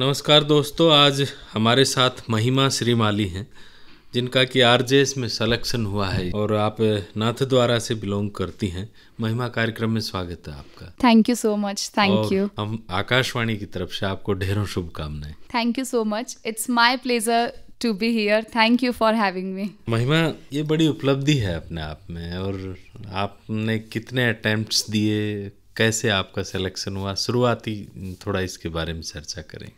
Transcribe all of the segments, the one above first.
नमस्कार दोस्तों आज हमारे साथ महिमा श्रीमाली हैं जिनका कि आरजेएस में सलेक्शन हुआ है और आप नाथ द्वारा से बिलोंग करती हैं महिमा कार्यक्रम में स्वागत है आपका thank you so much thank you हम आकाशवाणी की तरफ से आपको ढेरों शुभकामनाएं thank you so much it's my pleasure to be here thank you for having me Mahima ये बड़ी उपलब्धि है अपने आप में और आपने कितने अटेम्प्ट्स दिए कैसे आपका सिलेक्शन हुआ शुरुआती थोड़ा इसके बारे में चर्चा करें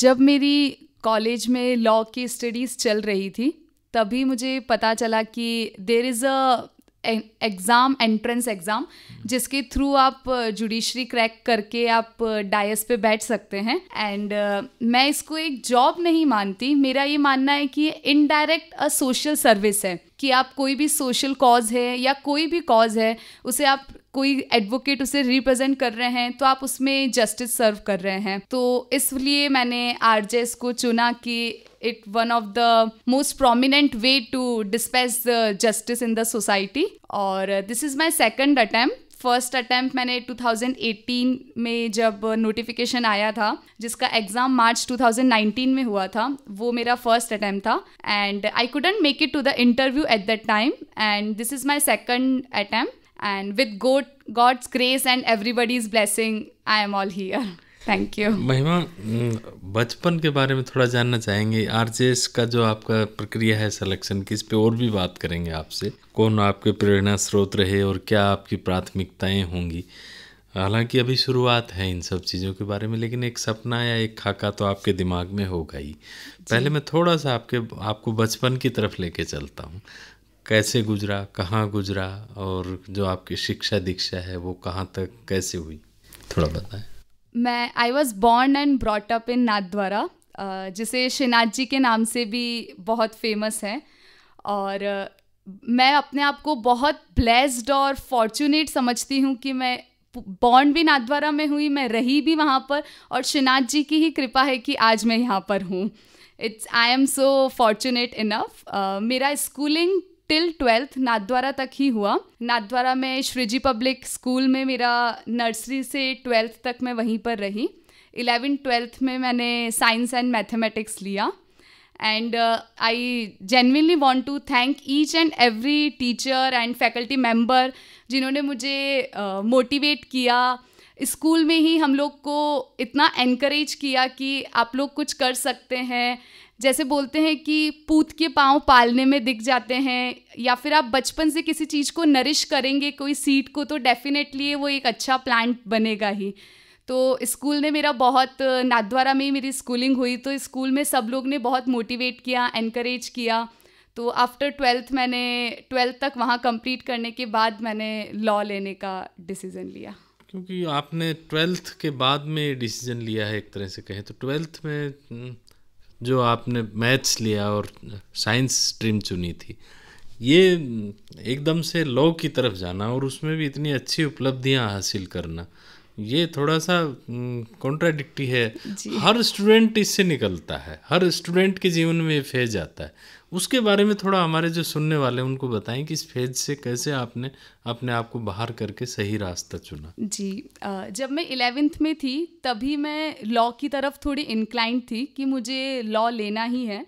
जब मेरी कॉलेज में लॉ की स्टडीज़ चल रही थी तभी मुझे पता चला कि there is a exam entrance exam जिसके थ्रू आप जुडिशरी uh, क्रैक करके आप डायस uh, पे बैठ सकते हैं एंड uh, मैं इसको एक जॉब नहीं मानती मेरा ये मानना है कि इनडायरेक्ट अ सोशल सर्विस है कि आप कोई भी सोशल कॉज है या कोई भी कॉज है उसे आप कोई एडवोकेट उसे रिप्रेजेंट कर रहे हैं तो आप उसमें जस्टिस सर्व कर रहे हैं तो इसलिए मैंने आरजेएस को चुना कि it one of the most prominent way to dispense the justice in the society और this is my second attempt first attempt मैंने 2018 में जब नोटिफिकेशन आया था जिसका एग्ज़ाम मार्च 2019 में हुआ था वो मेरा फर्स्ट अटैम्प्ट था and I couldn't make it to the interview at that time and this is my second attempt and with god god's grace and everybody is blessing I am all here thank you Mahima बचपन के बारे में थोड़ा जानना चाहेंगे are का जो आपका प्रक्रिया है सिलेक्शन की इस पर और भी बात करेंगे आपसे कौन आपके प्रेरणा स्रोत रहे और क्या आपकी प्राथमिकताएं होंगी हालांकि अभी शुरुआत है इन सब चीज़ों के बारे में लेकिन एक सपना या एक खाका तो आपके दिमाग में होगा ही पहले मैं थोड़ा सा आपके आपको बचपन की तरफ लेके चलता हूँ कैसे गुजरा कहाँ गुजरा और जो आपकी शिक्षा दीक्षा है वो कहाँ तक कैसे हुई थोड़ा बताएं मैं I was born and brought up in Nathdwara जिसे श्रीनाथ जी के नाम से भी बहुत फेमस है और uh, मैं अपने आप को बहुत ब्लेस्ड और फॉर्चुनेट समझती हूँ कि मैं बॉर्न भी नाथद्वारा में हुई मैं रही भी वहाँ पर और श्रीनाथ जी की ही कृपा है कि आज मैं यहाँ पर हूँ it's I am so fortunate enough मेरा स्कूलिंग टिल ट्वेल्थ नाथद्वारा तक ही हुआ नाथद्वारा में श्रीजी पब्लिक स्कूल में मेरा नर्सरी से ट्वेल्थ तक मैं वहीं पर रही इलेवन ट्वेल्थ में मैंने साइंस एंड मैथमेटिक्स लिया and I genuinely want to thank each and every teacher and faculty member जिन्होंने मुझे मोटिवेट uh, किया स्कूल में ही हम लोग को इतना एनकरेज किया कि आप लोग कुछ कर सकते हैं जैसे बोलते हैं कि पूत के पाँव पालने में दिख जाते हैं या फिर आप बचपन से किसी चीज़ को नरिश करेंगे कोई सीट को तो डेफिनेटली वो एक अच्छा प्लांट बनेगा ही तो स्कूल ने मेरा बहुत नादवारा में ही मेरी स्कूलिंग हुई तो स्कूल में सब लोग ने बहुत मोटिवेट किया एनकरेज किया तो आफ्टर ट्वेल्थ मैंने ट्वेल्थ तक वहाँ कंप्लीट करने के बाद मैंने लॉ लेने का डिसीज़न लिया क्योंकि आपने ट्वेल्थ के बाद में डिसीज़न लिया है एक तरह से कहें तो ट्वेल्थ में हम्म, जो आपने मैथ्स लिया और साइंस स्ट्रीम चुनी थी ये एकदम से लॉ की तरफ जाना और उसमें भी इतनी अच्छी उपलब्धियां हासिल करना ये थोड़ा सा कॉन्ट्राडिक्टी है हर स्टूडेंट इससे निकलता है हर स्टूडेंट के जीवन में ये फेज आता है उसके बारे में थोड़ा हमारे जो सुनने वाले हैं उनको बताएं कि इस फेज से कैसे आपने अपने आप को बाहर करके सही रास्ता चुना जी जब मैं इलेवेंथ में थी तभी मैं लॉ की तरफ थोड़ी इंक्लाइंड थी कि मुझे लॉ लेना ही है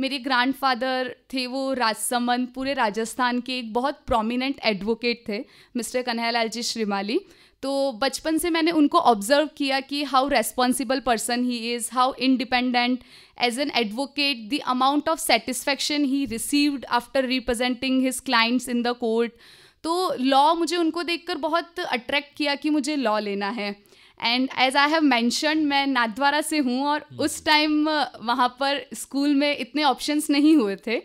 मेरे ग्रैंडफादर थे वो राजसमंद पूरे राजस्थान के एक बहुत प्रोमिनेंट एडवोकेट थे मिस्टर कन्हैयालाल जी श्रीमाली तो बचपन से मैंने उनको ऑब्जर्व किया कि how responsible person he is how independent as an advocate the amount of satisfaction he received after representing his clients in the court तो लॉ मुझे उनको देखकर बहुत अट्रैक्ट किया कि मुझे लॉ लेना है and as I have mention मैं नाथद्वारा से हूँ और हम्म। उस टाइम वहाँ पर स्कूल में इतने ऑप्शंस नहीं हुए थे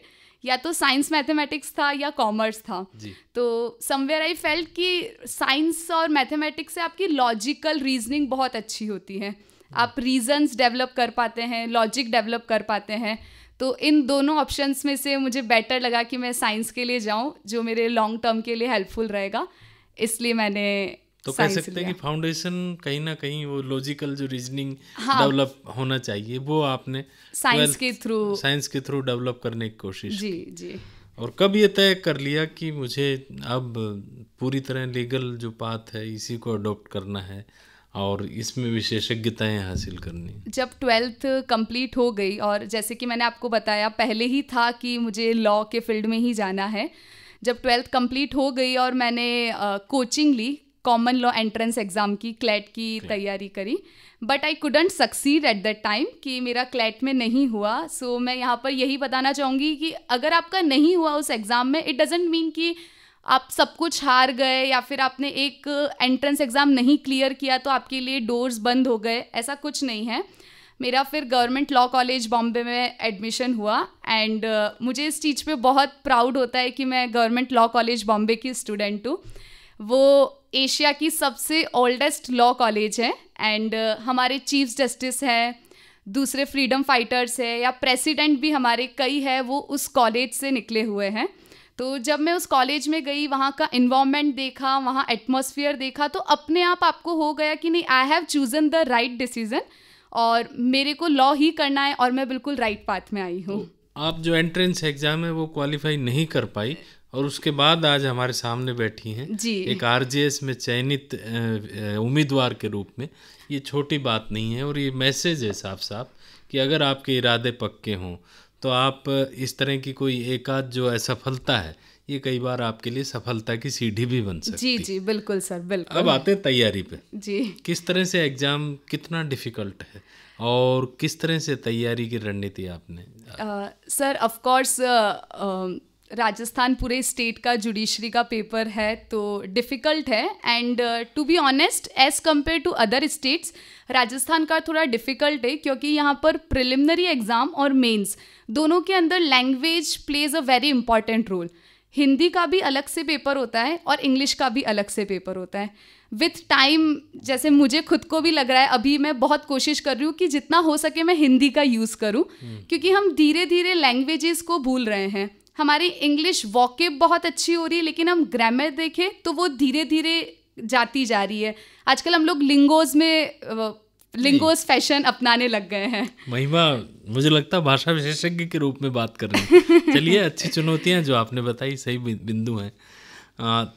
या तो साइंस मैथमेटिक्स था या कॉमर्स था तो समवेयर आई फेल्ट कि साइंस और मैथमेटिक्स से आपकी लॉजिकल रीजनिंग बहुत अच्छी होती है आप रीजंस डेवलप कर पाते हैं लॉजिक डेवलप कर पाते हैं तो इन दोनों ऑप्शंस में से मुझे बेटर लगा कि मैं साइंस के लिए जाऊं जो मेरे लॉन्ग टर्म के लिए हेल्पफुल रहेगा इसलिए मैंने तो कह सकते हैं कि फाउंडेशन कहीं ना कहीं वो लॉजिकल जो रीजनिंग डेवलप हाँ, होना चाहिए वो आपने साइंस के थ्रू साइंस के थ्रू डेवलप करने की कोशिश जी जी और कब ये तय कर लिया कि मुझे अब पूरी तरह लीगल जो पाथ है इसी को अडॉप्ट करना है और इसमें विशेषज्ञताएं हासिल करनी जब ट्वेल्थ कंप्लीट हो गई और जैसे कि मैंने आपको बताया पहले ही था कि मुझे लॉ के फील्ड में ही जाना है जब ट्वेल्थ कंप्लीट हो गई और मैंने कोचिंग ली कॉमन लॉ एंट्रेंस एग्ज़ाम की क्लैट की तैयारी करी but I couldn't succeed at that time कि मेरा क्लैट में नहीं हुआ सो so, मैं यहाँ पर यही बताना चाहूँगी कि अगर आपका नहीं हुआ उस एग्ज़ाम में इट डजेंट मीन कि आप सब कुछ हार गए या फिर आपने एक एंट्रेंस एग्ज़ाम नहीं क्लियर किया तो आपके लिए डोर्स बंद हो गए ऐसा कुछ नहीं है मेरा फिर गवर्नमेंट लॉ कॉलेज बॉम्बे में एडमिशन हुआ एंड uh, मुझे इस चीज़ पे बहुत प्राउड होता है कि मैं गवर्नमेंट लॉ कॉलेज बॉम्बे की स्टूडेंट हूँ वो एशिया की सबसे ओल्डेस्ट लॉ कॉलेज है एंड uh, हमारे चीफ जस्टिस हैं दूसरे फ्रीडम फाइटर्स है या प्रेसिडेंट भी हमारे कई है वो उस कॉलेज से निकले हुए हैं तो जब मैं उस कॉलेज में गई वहाँ का इन्वामेंट देखा वहाँ एटमोसफियर देखा तो अपने आप आपको हो गया कि नहीं I have chosen the right decision और मेरे को लॉ ही करना है और मैं बिल्कुल राइट right पाथ में आई हूँ तो आप जो एंट्रेंस एग्ज़ाम है वो क्वालिफाई नहीं कर पाई और उसके बाद आज हमारे सामने बैठी हैं जी एक आर में चयनित उम्मीदवार के रूप में ये छोटी बात नहीं है और ये मैसेज है साफ साफ कि अगर आपके इरादे पक्के हों तो आप इस तरह की कोई एकाध जो असफलता है ये कई बार आपके लिए सफलता की सीढ़ी भी बन सकती जी जी बिल्कुल सर बिल्कुल अब आते हैं तैयारी पे जी किस तरह से एग्ज़ाम कितना डिफ़िकल्ट है और किस तरह से तैयारी की रणनीति आपने आ, सर ऑफ कोर्स राजस्थान पूरे स्टेट का जुडिशरी का पेपर है तो डिफ़िकल्ट है and to be honest as compare to other states Rajasthan का थोड़ा डिफ़िकल्ट है क्योंकि यहाँ पर प्रिलिमिनरी एग्ज़ाम और मेंस दोनों के अंदर language plays a very important role Hindi का भी अलग से पेपर होता है और इंग्लिश का भी अलग से पेपर होता है विथ टाइम जैसे मुझे खुद को भी लग रहा है अभी मैं बहुत कोशिश कर रही हूँ कि जितना हो सके मैं हिंदी का यूज़ करूँ hmm. क्योंकि हम धीरे धीरे लैंग्वेजेस को भूल रहे हैं हमारी इंग्लिश वॉकेब बहुत अच्छी हो रही है लेकिन हम ग्रामर देखें तो वो धीरे धीरे जाती जा रही है आजकल हम लोग लिंगोज में लिंगोज फैशन अपनाने लग गए हैं महिमा मुझे लगता है भाषा विशेषज्ञ के रूप में बात कर रहे हैं चलिए अच्छी चुनौतियां जो आपने बताई सही बिंदु हैं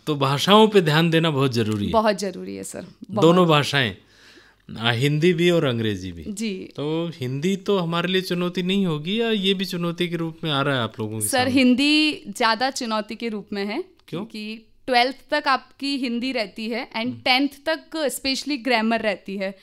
तो भाषाओं पे ध्यान देना बहुत जरूरी है बहुत जरूरी है सर दोनों भाषाएं हिंदी भी और अंग्रेजी भी जी तो हिंदी तो हमारे लिए चुनौती नहीं होगी या ये भी चुनौती के रूप में आ रहा है आप लोगों के सर हिंदी ज्यादा चुनौती के रूप में है क्योंकि ट्वेल्थ तक आपकी हिंदी रहती है एंड हम्म। टेंथ तक स्पेशली ग्रामर रहती है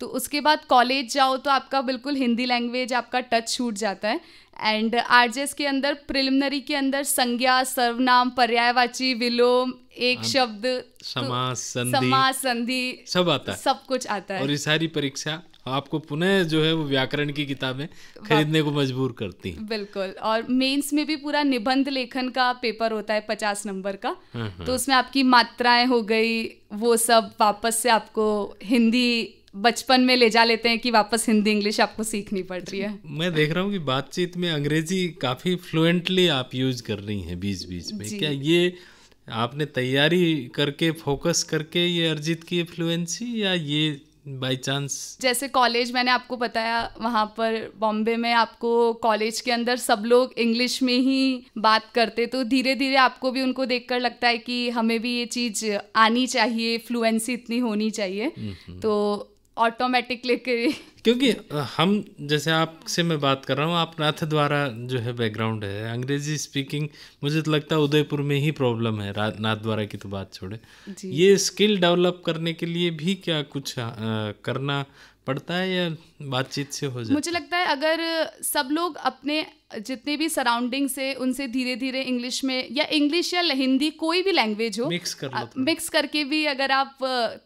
तो उसके बाद कॉलेज जाओ तो आपका बिल्कुल हिंदी लैंग्वेज आपका टच छूट जाता है एंड आरजेएस के अंदर प्रिलिमिनरी के अंदर संज्ञा सर्वनाम पर्यायवाची विलोम एक हाँ, शब्द तो समास संधि समास संधि सब आता है सब कुछ आता है और ये सारी परीक्षा आपको पुनः जो है वो व्याकरण की किताबें खरीदने को मजबूर करती है बिल्कुल और मेंस में भी पूरा निबंध लेखन का पेपर होता है पचास नंबर का हाँ, हाँ। तो उसमें आपकी मात्राएं हो गई वो सब वापस से आपको हिंदी बचपन में ले जा लेते हैं कि वापस हिंदी इंग्लिश आपको सीखनी पड़ रही है मैं देख रहा हूँ कि बातचीत में अंग्रेजी काफ़ी फ्लुएंटली आप यूज कर रही हैं बीच बीच में क्या ये आपने तैयारी करके फोकस करके ये अर्जित की फ्लुएंसी या ये बाई चांस जैसे कॉलेज मैंने आपको बताया वहाँ पर बॉम्बे में आपको कॉलेज के अंदर सब लोग इंग्लिश में ही बात करते तो धीरे धीरे आपको भी उनको देखकर लगता है कि हमें भी ये चीज़ आनी चाहिए फ्लुएंसी इतनी होनी चाहिए हम्म, हम्म। तो ऑटोमेटिकली क्योंकि हम जैसे आपसे मैं बात कर रहा हूँ आप नाथ द्वारा जो है बैकग्राउंड है अंग्रेजी स्पीकिंग मुझे तो लगता है उदयपुर में ही प्रॉब्लम है नाथ द्वारा की तो बात छोड़े ये स्किल डेवलप करने के लिए भी क्या कुछ आ, करना पड़ता है या बातचीत से हो जाए मुझे लगता है अगर सब लोग अपने जितने भी सराउंडिंग से उनसे धीरे धीरे इंग्लिश में या इंग्लिश या हिंदी कोई भी लैंग्वेज हो मिक्स कर लो मिक्स करके भी अगर आप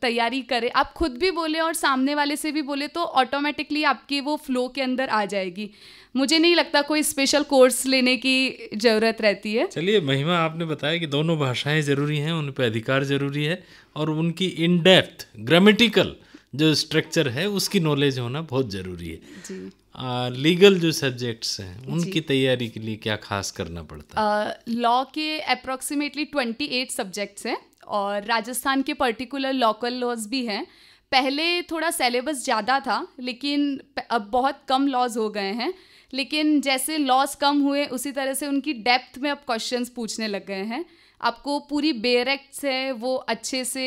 तैयारी करें आप खुद भी बोले और सामने वाले से भी बोले तो ऑटोमेटिकली आपकी वो फ्लो के अंदर आ जाएगी मुझे नहीं लगता कोई स्पेशल कोर्स लेने की ज़रूरत रहती है चलिए महिमा आपने बताया कि दोनों भाषाएं ज़रूरी हैं उन पर अधिकार ज़रूरी है और उनकी इन डेप्थ ग्रामेटिकल जो स्ट्रक्चर है उसकी नॉलेज होना बहुत ज़रूरी है जी लीगल जो सब्जेक्ट्स हैं उनकी तैयारी के लिए क्या खास करना पड़ता है लॉ के अप्रोक्सीमेटली ट्वेंटी एट सब्जेक्ट्स हैं और राजस्थान के पर्टिकुलर लोकल लॉज भी हैं पहले थोड़ा सेलेबस ज़्यादा था लेकिन अब बहुत कम लॉज हो गए हैं लेकिन जैसे लॉज कम हुए उसी तरह से उनकी डेप्थ में अब क्वेश्चंस पूछने लग गए हैं आपको पूरी बेरेक्ट से वो अच्छे से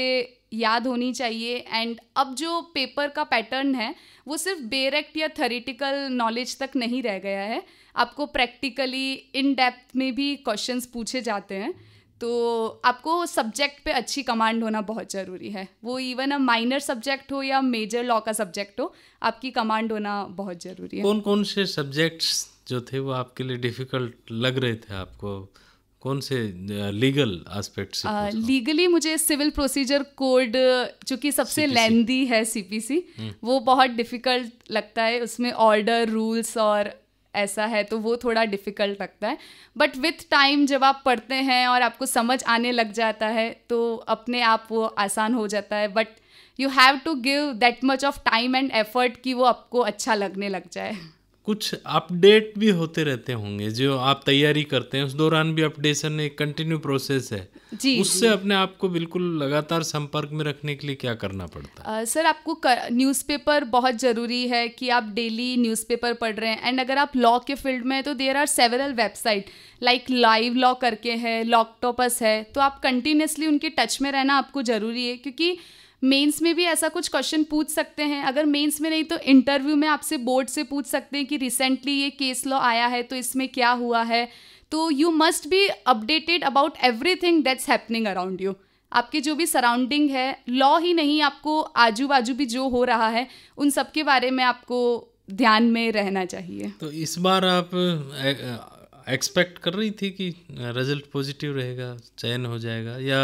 याद होनी चाहिए एंड अब जो पेपर का पैटर्न है वो सिर्फ बेरेक्ट या थेरेटिकल नॉलेज तक नहीं रह गया है आपको प्रैक्टिकली इन डेप्थ में भी क्वेश्चंस पूछे जाते हैं तो आपको सब्जेक्ट पे अच्छी कमांड होना बहुत ज़रूरी है वो इवन अ माइनर सब्जेक्ट हो या मेजर लॉ का सब्जेक्ट हो आपकी कमांड होना बहुत ज़रूरी है कौन कौन से सब्जेक्ट्स जो थे वो आपके लिए डिफ़िकल्ट लग रहे थे आपको कौन से लीगल एस्पेक्ट से लीगली मुझे सिविल प्रोसीजर कोड चूंकि सबसे लेंदी है सीपीसी हम्म। वो बहुत डिफिकल्ट लगता है उसमें ऑर्डर रूल्स और ऐसा है तो वो थोड़ा डिफिकल्ट लगता है बट विथ टाइम जब आप पढ़ते हैं और आपको समझ आने लग जाता है तो अपने आप वो आसान हो जाता है but you have to give that much of time and effort कि वो आपको अच्छा लगने लग जाए कुछ अपडेट भी होते रहते होंगे जो आप तैयारी करते हैं उस दौरान भी अपडेशन एक कंटिन्यू प्रोसेस है जी उससे जी. अपने आप को बिल्कुल लगातार संपर्क में रखने के लिए क्या करना पड़ता है सर आपको न्यूज़पेपर बहुत ज़रूरी है कि आप डेली न्यूज़पेपर पढ़ रहे हैं एंड अगर आप लॉ के फील्ड में हैं तो there are several website like live law करके है लॉकटॉपस है तो आप कंटिन्यूसली उनके टच में रहना आपको ज़रूरी है क्योंकि मेंस में भी ऐसा कुछ क्वेश्चन पूछ सकते हैं अगर मेंस में नहीं तो इंटरव्यू में आपसे बोर्ड से पूछ सकते हैं कि रिसेंटली ये केस लॉ आया है तो इसमें क्या हुआ है तो you must be updated about every thing that's happening around you आपके जो भी सराउंडिंग है लॉ ही नहीं आपको आजू बाजू भी जो हो रहा है उन सब के बारे में आपको ध्यान में रहना चाहिए तो इस बार आप एक्सपेक्ट कर रही थी कि रिजल्ट पॉजिटिव रहेगा चयन हो जाएगा या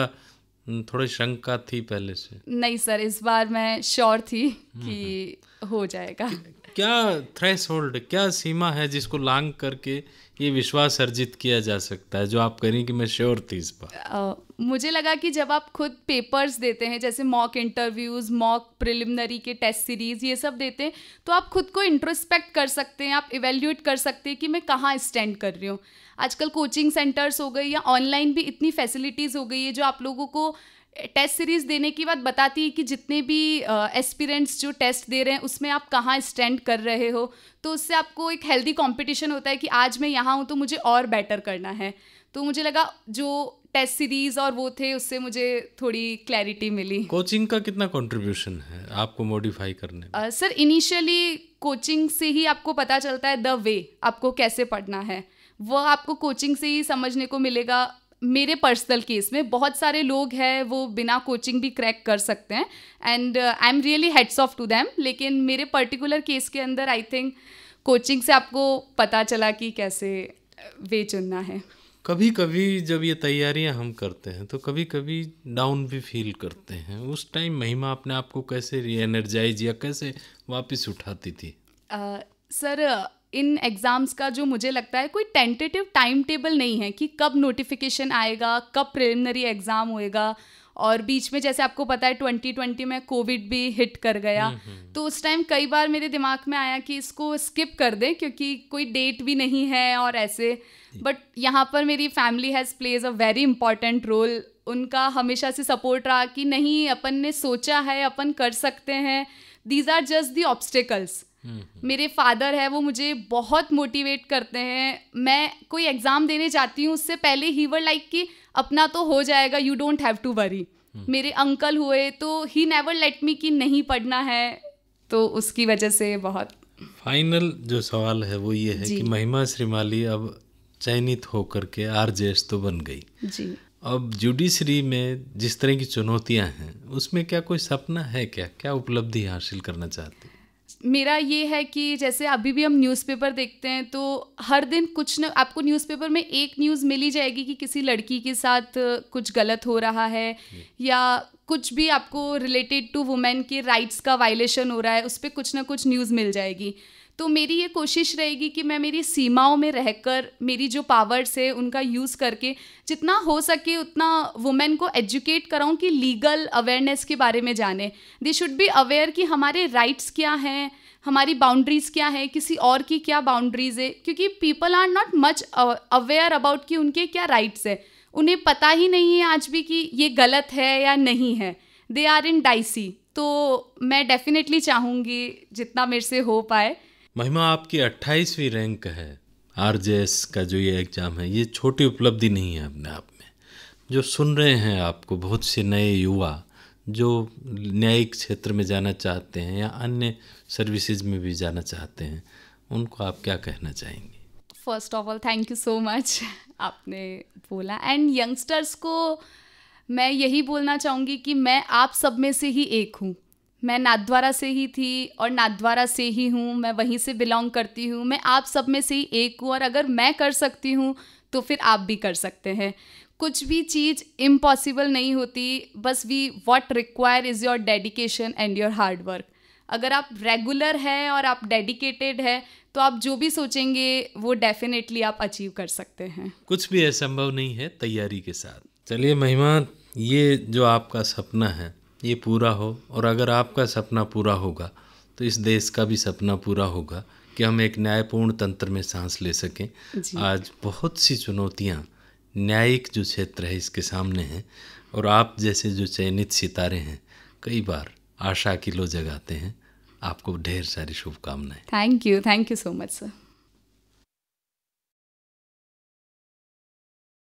हम्म, थोड़ी शंका थी पहले से नहीं सर इस बार मैं श्योर थी हम्म, कि हम्म। हो जाएगा क्या थ्रेस होल्ड क्या सीमा है जिसको लांग करके ये विश्वास अर्जित किया जा सकता है जो आप करें कि मैं श्योर थी इस पर मुझे लगा कि जब आप खुद पेपर्स देते हैं जैसे मॉक इंटरव्यूज़ मॉक प्रिलिमिनरी के टेस्ट सीरीज़ ये सब देते हैं तो आप खुद को इंट्रोस्पेक्ट कर सकते हैं आप इवेल्यूएट कर सकते हैं कि मैं कहाँ स्टैंड कर रही हूँ आजकल कोचिंग सेंटर्स हो गई या ऑनलाइन भी इतनी फैसिलिटीज़ हो गई है जो आप लोगों को टेस्ट सीरीज देने के बाद बताती है कि जितने भी एस्पिरेंट्स जो टेस्ट दे रहे हैं उसमें आप कहाँ स्टैंड कर रहे हो तो उससे आपको एक हेल्दी कंपटीशन होता है कि आज मैं यहाँ हूँ तो मुझे और बेटर करना है तो मुझे लगा जो टेस्ट सीरीज और वो थे उससे मुझे थोड़ी क्लैरिटी मिली कोचिंग का कितना कंट्रीब्यूशन है आपको मॉडिफाई करने में? सर इनिशियली कोचिंग से ही आपको पता चलता है द वे आपको कैसे पढ़ना है वह आपको कोचिंग से ही समझने को मिलेगा मेरे पर्सनल केस में बहुत सारे लोग हैं वो बिना कोचिंग भी क्रैक कर सकते हैं and I am really hats off to them लेकिन मेरे पर्टिकुलर केस के अंदर आई थिंक कोचिंग से आपको पता चला कि कैसे वे uh, चुनना है कभी कभी जब ये तैयारियां हम करते हैं तो कभी कभी डाउन भी फील करते हैं उस टाइम महिमा अपने आप को कैसे रीएनर्जाइज या कैसे वापस उठाती थी सर uh, इन एग्ज़ाम्स का जो मुझे लगता है कोई टेंटेटिव टाइम टेबल नहीं है कि कब नोटिफिकेशन आएगा कब प्रिलिमिनरी एग्ज़ाम होएगा और बीच में जैसे आपको पता है 2020 में कोविड भी हिट कर गया हम्म, हम्म। तो उस टाइम कई बार मेरे दिमाग में आया कि इसको स्किप कर दें क्योंकि कोई डेट भी नहीं है और ऐसे बट यहाँ पर मेरी family has plays a very important role उनका हमेशा से सपोर्ट रहा कि नहीं अपन ने सोचा है अपन कर सकते हैं these are just the obstacles मेरे फादर है वो मुझे बहुत मोटिवेट करते हैं मैं कोई एग्ज़ाम देने जाती हूँ उससे पहले ही वर लाइक कि अपना तो हो जाएगा you don't have to worry मेरे अंकल हुए तो ही नेवर लेट मी कि नहीं पढ़ना है तो उसकी वजह से बहुत फाइनल जो सवाल है वो ये है कि महिमा श्रीमाली अब चयनित होकर के आर तो बन गई जी अब जुडिशरी में जिस तरह की चुनौतियां हैं उसमें क्या कोई सपना है क्या क्या उपलब्धि हासिल करना चाहती मेरा ये है कि जैसे अभी भी हम न्यूज़पेपर देखते हैं तो हर दिन कुछ न आपको न्यूज़पेपर में एक न्यूज़ मिल ही जाएगी कि किसी लड़की के साथ कुछ गलत हो रहा है या कुछ भी आपको रिलेटेड टू वुमेन के राइट्स का वायलेशन हो रहा है उस पर कुछ ना कुछ न्यूज़ मिल जाएगी तो मेरी ये कोशिश रहेगी कि मैं मेरी सीमाओं में रहकर मेरी जो पावर्स है उनका यूज़ करके जितना हो सके उतना वुमेन को एजुकेट कराऊं कि लीगल अवेयरनेस के बारे में जाने दे शुड बी अवेयर कि हमारे राइट्स क्या हैं हमारी बाउंड्रीज़ क्या है किसी और की क्या बाउंड्रीज़ है क्योंकि people are not much aware about कि उनके क्या राइट्स है उन्हें पता ही नहीं है आज भी कि ये गलत है या नहीं है दे आर इन डाइसी तो मैं डेफिनेटली चाहूँगी जितना मेरे से हो पाए महिमा आपकी अट्ठाईसवीं रैंक है आर का जो ये एग्ज़ाम है ये छोटी उपलब्धि नहीं है अपने आप में जो सुन रहे हैं आपको बहुत से नए युवा जो न्यायिक क्षेत्र में जाना चाहते हैं या अन्य सर्विसेज में भी जाना चाहते हैं उनको आप क्या कहना चाहेंगे first of all thank you so much आपने बोला एंड यंगस्टर्स को मैं यही बोलना चाहूँगी कि मैं आप सब में से ही एक हूँ मैं नाथद्वारा से ही थी और नाथद्वारा से ही हूँ मैं वहीं से बिलोंग करती हूँ मैं आप सब में से ही एक हूँ और अगर मैं कर सकती हूँ तो फिर आप भी कर सकते हैं कुछ भी चीज़ इम्पॉसिबल नहीं होती बस we what require is your dedication and your hard work अगर आप रेगुलर हैं और आप डेडिकेटेड है तो आप जो भी सोचेंगे वो डेफिनेटली आप अचीव कर सकते हैं कुछ भी असंभव नहीं है तैयारी के साथ चलिए महिमा ये जो आपका सपना है ये पूरा हो और अगर आपका सपना पूरा होगा तो इस देश का भी सपना पूरा होगा कि हम एक न्यायपूर्ण तंत्र में सांस ले सकें आज बहुत सी चुनौतियाँ न्यायिक जो क्षेत्र है इसके सामने हैं और आप जैसे जो चयनित सितारे हैं कई बार आशा की लो जगाते हैं आपको ढेर सारी शुभकामनाएं thank you thank you so much sir